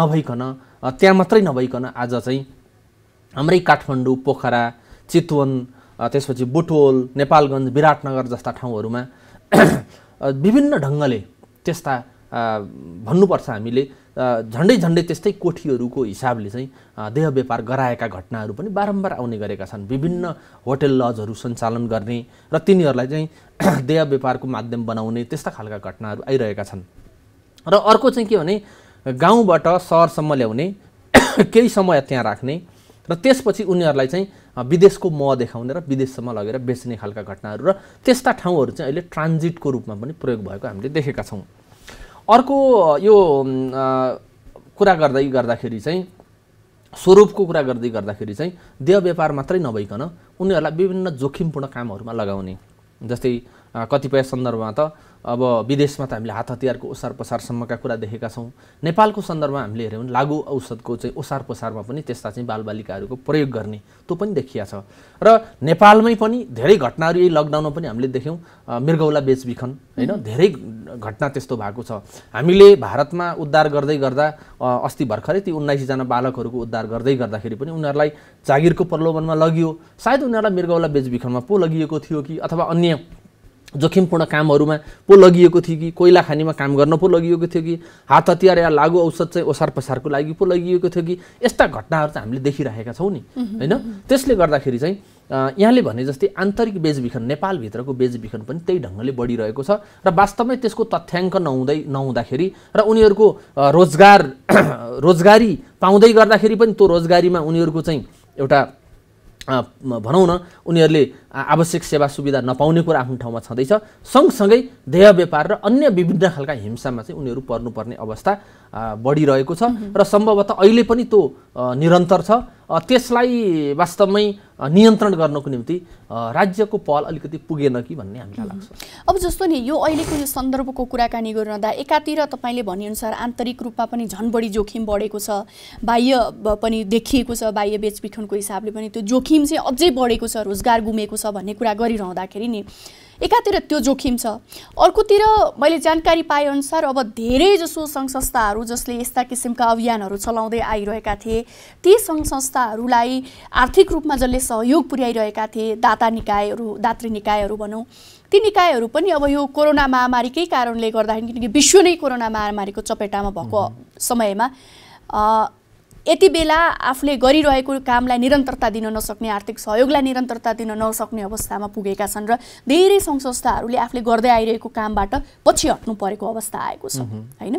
नभइकन त्यहाँ मात्रै नभइकन आज चाहिँ हाम्रै काठमाडौँ पोखरा चितवन त्यसपछि बुटोल नेपालगञ्ज विराटनगर जस्ता ठाउँहरूमा विभिन्न ढङ्गले त्यस्ता भन्नुपर्छ हामीले झन्डै झन्डै त्यस्तै कोठीहरूको हिसाबले चाहिँ देह व्यापार गराएका घटनाहरू पनि बारम्बार आउने गरेका छन् विभिन्न होटेल लजहरू सञ्चालन गर्ने र तिनीहरूलाई चाहिँ [clears throat] देह व्यापारको माध्यम बनाउने त्यस्ता खालका घटनाहरू आइरहेका छन् र अर्को चाहिँ के भने गाउँबाट सहरसम्म ल्याउने [clears throat] केही समय त्यहाँ राख्ने र त्यसपछि उनीहरूलाई चाहिँ विदेशको मह देखाउने र विदेशसम्म लगेर बेच्ने खालका घटनाहरू र त्यस्ता ठाउँहरू चाहिँ अहिले ट्रान्जिटको रूपमा पनि प्रयोग भएको हामीले देखेका छौँ अर्को यो कुरा गर्दै गर्दाखेरि चाहिँ स्वरूपको कुरा गर्दै गर्दाखेरि चाहिँ देह व्यापार मात्रै नभइकन उनीहरूलाई विभिन्न जोखिमपूर्ण कामहरूमा लगाउने जस्तै कतिपय सन्दर्भमा त अब विदेशमा त हामीले हात हतियारको ओसार पसारसम्मका कुरा देखेका छौँ नेपालको सन्दर्भमा हामीले हेऱ्यौँ भने लागु औषधको चाहिँ ओसार पसारमा पनि त्यस्ता चाहिँ बालबालिकाहरूको प्रयोग गर्ने त्यो पनि देखिया छ र नेपालमै पनि धेरै घटनाहरू यही लकडाउनमा पनि हामीले देख्यौँ मृगौला बेचबिखन होइन धेरै घटना त्यस्तो भएको छ हामीले भारतमा उद्धार गर्दै गर्दा अस्ति भर्खरै ती उन्नाइसजना बालकहरूको उद्धार गर्दै गर्दाखेरि पनि उनीहरूलाई जागिरको प्रलोभनमा लगियो सायद उनीहरूलाई मृगौला बेचबिखनमा पो लगिएको थियो कि अथवा अन्य जोखिमपूर्ण कामहरूमा पो लगिएको थियो कि कोइला खानीमा काम गर्न पो लगिएको थियो कि हात हतियार या लागु औषध चाहिँ ओसार पसारको लागि पो लगिएको थियो कि यस्ता घटनाहरू चाहिँ हामीले देखिरहेका छौँ नि होइन त्यसले गर्दाखेरि चाहिँ यहाँले भने जस्तै आन्तरिक बेचबिखन नेपालभित्रको बेचबिखन पनि त्यही ढङ्गले बढिरहेको छ र वास्तवमै त्यसको तथ्याङ्क नहुँदै नहुँदाखेरि र उनीहरूको रोजगार [clears throat] रोजगारी पाउँदै गर्दाखेरि पनि त्यो रोजगारीमा उनीहरूको चाहिँ एउटा भनौँ न उनीहरूले आवश्यक सेवा सुविधा नपाउने कुरा आफ्नो ठाउँमा छँदैछ सँगसँगै देह व्यापार र अन्य विभिन्न खालका हिंसामा चाहिँ उनीहरू पर्नुपर्ने अवस्था बढिरहेको छ र सम्भवतः अहिले पनि त्यो निरन्तर छ त्यसलाई वास्तवमै नियन्त्रण गर्नको निम्ति राज्यको पहल अलिकति पुगेन कि भन्ने हामीलाई लाग्छ अब जस्तो नि यो अहिलेको यो सन्दर्भको कुराकानी गरिरहँदा एकातिर तपाईँले भनेअनुसार आन्तरिक रूपमा पनि झन् बढी जोखिम बढेको छ बाह्य पनि देखिएको छ बाह्य बेचबिखनको हिसाबले पनि त्यो जोखिम चाहिँ अझै बढेको छ रोजगार गुमेको छ छ भन्ने कुरा गरिरहँदाखेरि नि एकातिर त्यो जोखिम छ अर्कोतिर मैले जानकारी पाएअनुसार अब धेरैजसो सङ्घ संस्थाहरू जसले यस्ता किसिमका अभियानहरू चलाउँदै आइरहेका थिए ती सङ्घ संस्थाहरूलाई आर्थिक रूपमा जसले सहयोग पुर्याइरहेका थिए दाता निकायहरू दात्री निकायहरू भनौँ ती निकायहरू पनि अब यो कोरोना महामारीकै कारणले गर्दाखेरि किनकि विश्व नै कोरोना महामारीको चपेटामा भएको समयमा यति बेला आफूले गरिरहेको कामलाई निरन्तरता दिन नसक्ने आर्थिक सहयोगलाई निरन्तरता दिन नसक्ने अवस्थामा पुगेका छन् र धेरै सङ्घ संस्थाहरूले आफूले गर्दै आइरहेको कामबाट पछि हट्नु परेको अवस्था आएको छ होइन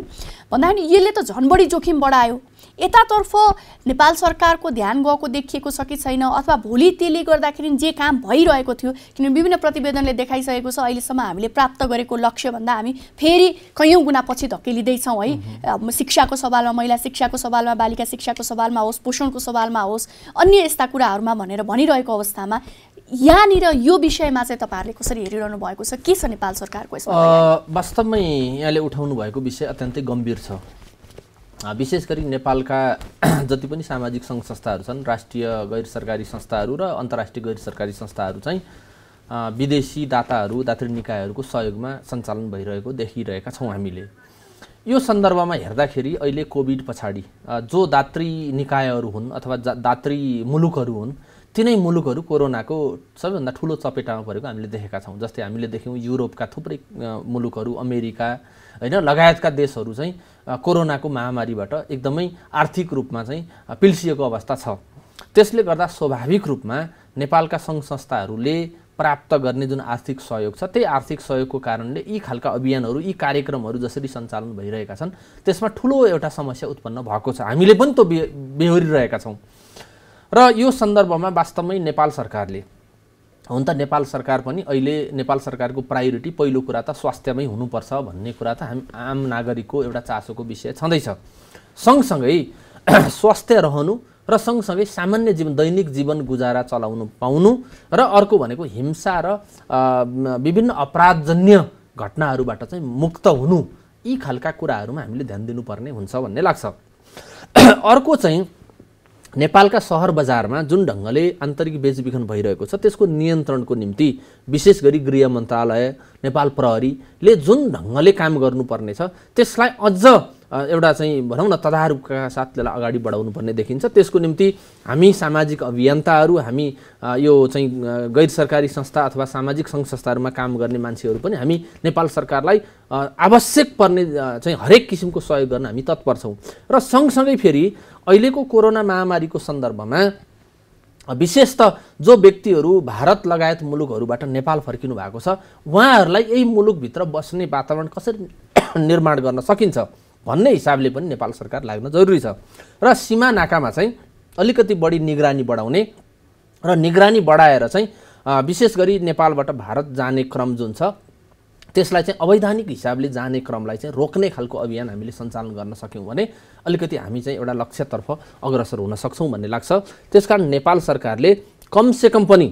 भन्दाखेरि यसले त झन् बढी जोखिम बढायो यतातर्फ नेपाल सरकारको ध्यान गएको देखिएको छ कि छैन अथवा भोलि त्यसले गर्दाखेरि जे काम भइरहेको थियो किनभने विभिन्न प्रतिवेदनले देखाइसकेको छ अहिलेसम्म हामीले प्राप्त गरेको लक्ष्यभन्दा हामी फेरि कैयौँ गुणा पछि धकेलिँदैछौँ है शिक्षाको सवालमा महिला शिक्षाको सवालमा बालिका शिक्षाको सवालमा होस् पोषणको सवालमा होस् अन्य यस्ता कुराहरूमा भनेर भनिरहेको अवस्थामा यहाँनिर यो विषयमा चाहिँ तपाईँहरूले कसरी हेरिरहनु भएको छ के छ नेपाल सरकारको वास्तवमै यहाँले उठाउनु भएको विषय अत्यन्तै गम्भीर छ विशेष गरी नेपालका [clears throat] जति पनि सामाजिक सङ्घ संस्थाहरू छन् राष्ट्रिय गैर सरकारी संस्थाहरू र अन्तर्राष्ट्रिय गैर सरकारी संस्थाहरू चाहिँ विदेशी दाताहरू दात्री निकायहरूको सहयोगमा सञ्चालन भइरहेको देखिरहेका छौँ हामीले यो सन्दर्भमा हेर्दाखेरि अहिले कोभिड पछाडि जो दात्री निकायहरू हुन् अथवा दात्री मुलुकहरू हुन् तिनै मुलुकहरू कोरोनाको सबैभन्दा ठुलो चपेटामा परेको हामीले देखेका छौँ जस्तै हामीले देख्यौँ युरोपका थुप्रै मुलुकहरू अमेरिका होइन लगायतका देशहरू चाहिँ कोरोनाको महामारीबाट एकदमै आर्थिक रूपमा चाहिँ पिल्सिएको अवस्था छ त्यसले गर्दा स्वाभाविक रूपमा नेपालका सङ्घ संस्थाहरूले प्राप्त गर्ने जुन आर्थिक सहयोग छ त्यही आर्थिक सहयोगको कारणले यी खालका अभियानहरू यी कार्यक्रमहरू जसरी सञ्चालन भइरहेका छन् त्यसमा ठुलो एउटा समस्या उत्पन्न भएको छ हामीले पनि त्यो बे बेहोरिरहेका छौँ र यो सन्दर्भमा वास्तवमै नेपाल सरकारले हुन त नेपाल सरकार पनि अहिले नेपाल सरकारको प्रायोरिटी पहिलो कुरा त स्वास्थ्यमै हुनुपर्छ भन्ने कुरा त हामी आम नागरिकको एउटा चासोको विषय छँदैछ सँगसँगै [clears throat] स्वास्थ्य रहनु र सँगसँगै सामान्य जीवन दैनिक जीवन गुजारा चलाउनु पाउनु र अर्को भनेको हिंसा र विभिन्न अपराधजन्य घटनाहरूबाट चाहिँ मुक्त हुनु यी खालका कुराहरूमा हामीले ध्यान दिनुपर्ने हुन्छ भन्ने लाग्छ [clears throat] अर्को चाहिँ नेपालका सहर बजारमा जुन ढङ्गले आन्तरिक बेचबिखन भइरहेको छ त्यसको नियन्त्रणको निम्ति विशेष गरी गृह मन्त्रालय नेपाल प्रहरीले जुन ढङ्गले काम गर्नुपर्नेछ त्यसलाई अझ एउटा चाहिँ भनौँ न तदारुका साथ त्यसलाई अगाडि बढाउनु पर्ने देखिन्छ त्यसको निम्ति हामी सामाजिक अभियन्ताहरू हामी यो चाहिँ गैर सरकारी संस्था अथवा सामाजिक सङ्घ संस्थाहरूमा काम गर्ने मान्छेहरू पनि हामी नेपाल सरकारलाई आवश्यक पर्ने चाहिँ हरेक किसिमको सहयोग गर्न हामी तत्पर छौँ र सँगसँगै फेरि अहिलेको कोरोना महामारीको सन्दर्भमा विशेष त जो व्यक्तिहरू भारत लगायत मुलुकहरूबाट नेपाल फर्किनु भएको छ उहाँहरूलाई यही मुलुकभित्र बस्ने वातावरण कसरी [coughs] निर्माण गर्न सकिन्छ भन्ने हिसाबले पनि नेपाल सरकार लाग्न जरुरी छ र सीमा नाकामा चाहिँ अलिकति बढी निगरानी बढाउने र निगरानी बढाएर चाहिँ विशेष गरी नेपालबाट भारत जाने क्रम जुन छ त्यसलाई चाहिँ अवैधानिक हिसाबले जाने क्रमलाई चाहिँ रोक्ने खालको अभियान हामीले सञ्चालन गर्न सक्यौँ भने अलिकति हामी चाहिँ एउटा लक्ष्यतर्फ अग्रसर हुन सक्छौँ भन्ने लाग्छ त्यसकारण नेपाल सरकारले कमसेकम पनि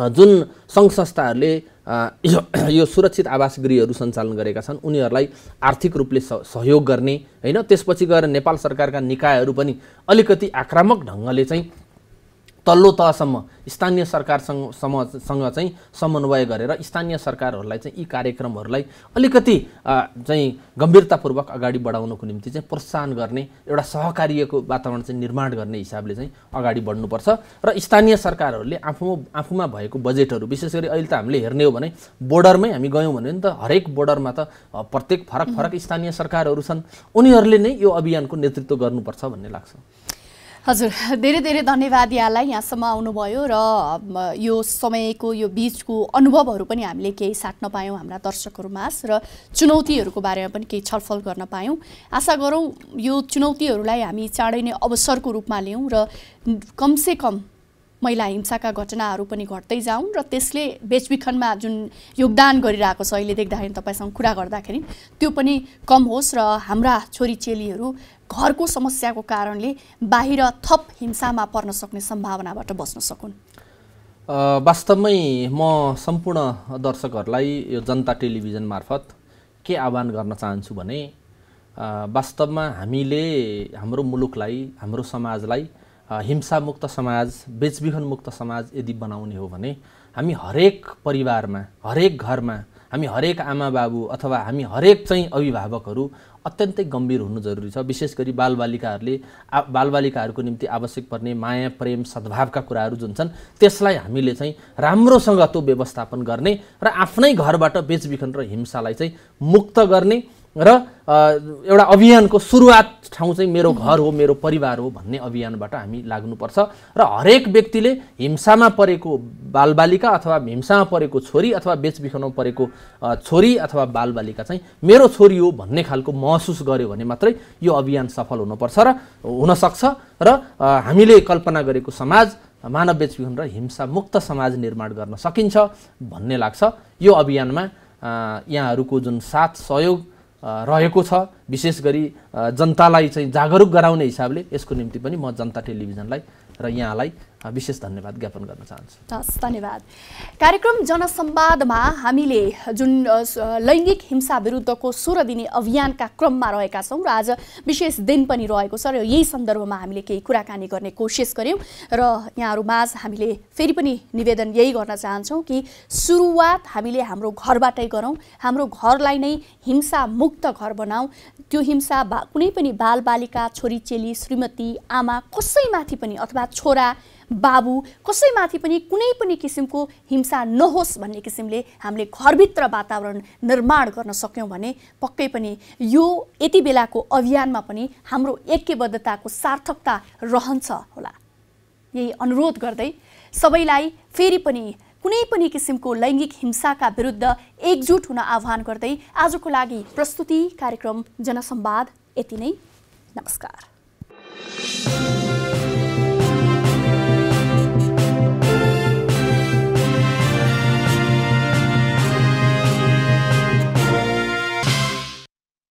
जुन सङ्घ संस्थाहरूले यो, यो सुरक्षित आवास गृहहरू सञ्चालन गरेका छन् उनीहरूलाई आर्थिक रूपले सहयोग गर्ने होइन त्यसपछि गएर नेपाल सरकारका निकायहरू पनि अलिकति आक्रामक ढङ्गले चाहिँ तल्लो तहसम्म स्थानीय सरकारसँग समसँग चाहिँ समन्वय गरेर स्थानीय सरकारहरूलाई चाहिँ यी कार्यक्रमहरूलाई अलिकति चाहिँ गम्भीरतापूर्वक अगाडि बढाउनको निम्ति चाहिँ प्रोत्साहन गर्ने एउटा सहकार्यको वातावरण चाहिँ निर्माण गर्ने हिसाबले चाहिँ अगाडि बढ्नुपर्छ र स्थानीय सरकारहरूले आफू आफूमा भएको बजेटहरू विशेष गरी अहिले त हामीले हेर्ने हो भने बोर्डरमै हामी गयौँ भने त हरेक बोर्डरमा त प्रत्येक फरक फरक स्थानीय सरकारहरू छन् उनीहरूले नै यो अभियानको नेतृत्व गर्नुपर्छ भन्ने लाग्छ हजुर धेरै धेरै धन्यवाद यहाँलाई यहाँसम्म आउनुभयो र यो समयको यो बिचको अनुभवहरू पनि हामीले केही साट्न पायौँ हाम्रा दर्शकहरूमा र चुनौतीहरूको बारेमा पनि केही छलफल गर्न पायौँ आशा गरौँ यो चुनौतीहरूलाई हामी चाँडै नै अवसरको रूपमा लियौँ र कमसे कम महिला हिंसाका घटनाहरू पनि घट्दै जाउन् र त्यसले बेचबिखनमा जुन योगदान गरिरहेको छ अहिले देख्दाखेरि तपाईँसँग कुरा गर्दाखेरि त्यो पनि कम होस् र हाम्रा छोरी चेलीहरू घरको समस्याको कारणले बाहिर थप हिंसामा पर्न सक्ने सम्भावनाबाट बस्न सकुन् वास्तवमै म सम्पूर्ण दर्शकहरूलाई यो जनता टेलिभिजन मार्फत के आह्वान गर्न चाहन्छु भने वास्तवमा हामीले हाम्रो मुलुकलाई हाम्रो समाजलाई हिंसामुक्त समाज बेचबिखनमुक्त समाज यदि बनाउने हो भने हामी हरेक परिवारमा हरेक घरमा हामी हरेक आमा बाबु अथवा हामी हरेक चाहिँ अभिभावकहरू अत्यन्तै गम्भीर हुनु जरुरी छ विशेष गरी बालबालिकाहरूले बालबालिकाहरूको निम्ति आवश्यक पर्ने माया प्रेम सद्भावका कुराहरू जुन छन् त्यसलाई हामीले चाहिँ राम्रोसँग त्यो व्यवस्थापन गर्ने र आफ्नै घरबाट बेचबिखन र हिंसालाई चाहिँ मुक्त गर्ने र एउटा अभियानको सुरुवात ठाउँ चाहिँ मेरो घर हो मेरो परिवार हो भन्ने अभियानबाट हामी लाग्नुपर्छ र हरेक व्यक्तिले हिंसामा परेको बालबालिका अथवा हिंसामा परेको छोरी अथवा बेचबिखनमा परेको छोरी अथवा बालबालिका चाहिँ मेरो छोरी हो भन्ने खालको महसुस गर्यो भने मात्रै यो अभियान सफल हुनुपर्छ र हुनसक्छ र हामीले कल्पना गरेको समाज मानव बेचबिखन र हिंसा मुक्त समाज निर्माण गर्न सकिन्छ भन्ने लाग्छ यो अभियानमा यहाँहरूको जुन साथ सहयोग रहेको छ विशेष गरी जनतालाई चाहिँ जागरुक गराउने हिसाबले यसको निम्ति पनि म जनता टेलिभिजनलाई र यहाँलाई विशेष धन्यवाद ज्ञापन गर्न चाहन्छु हस् धन्यवाद कार्यक्रम जनसम्वादमा हामीले जुन लैङ्गिक हिंसा विरुद्धको सोह्र दिने अभियानका क्रममा रहेका छौँ र आज विशेष दिन पनि रहेको छ र यही सन्दर्भमा हामीले केही कुराकानी गर्ने कोसिस गऱ्यौँ र यहाँहरूमाझ हामीले फेरि पनि निवेदन यही गर्न चाहन्छौँ कि सुरुवात हामीले हाम्रो घरबाटै गरौँ हाम्रो घरलाई नै हिंसा मुक्त घर बनाऊ त्यो हिंसा बा कुनै पनि बालबालिका छोरी चेली श्रीमती आमा कसैमाथि पनि अथवा छोरा बाबु कसैमाथि पनि कुनै पनि किसिमको हिंसा नहोस् भन्ने किसिमले हामीले घरभित्र वातावरण निर्माण गर्न सक्यौँ भने पक्कै पनि यो यति बेलाको अभियानमा पनि हाम्रो ऐक्यबद्धताको सार्थकता रहन्छ होला यही अनुरोध गर्दै सबैलाई फेरि पनि कुनै पनि किसिमको लैङ्गिक हिंसाका विरुद्ध एकजुट हुन आह्वान गर्दै आजको लागि प्रस्तुति कार्यक्रम जनसंवाद यति नै नमस्कार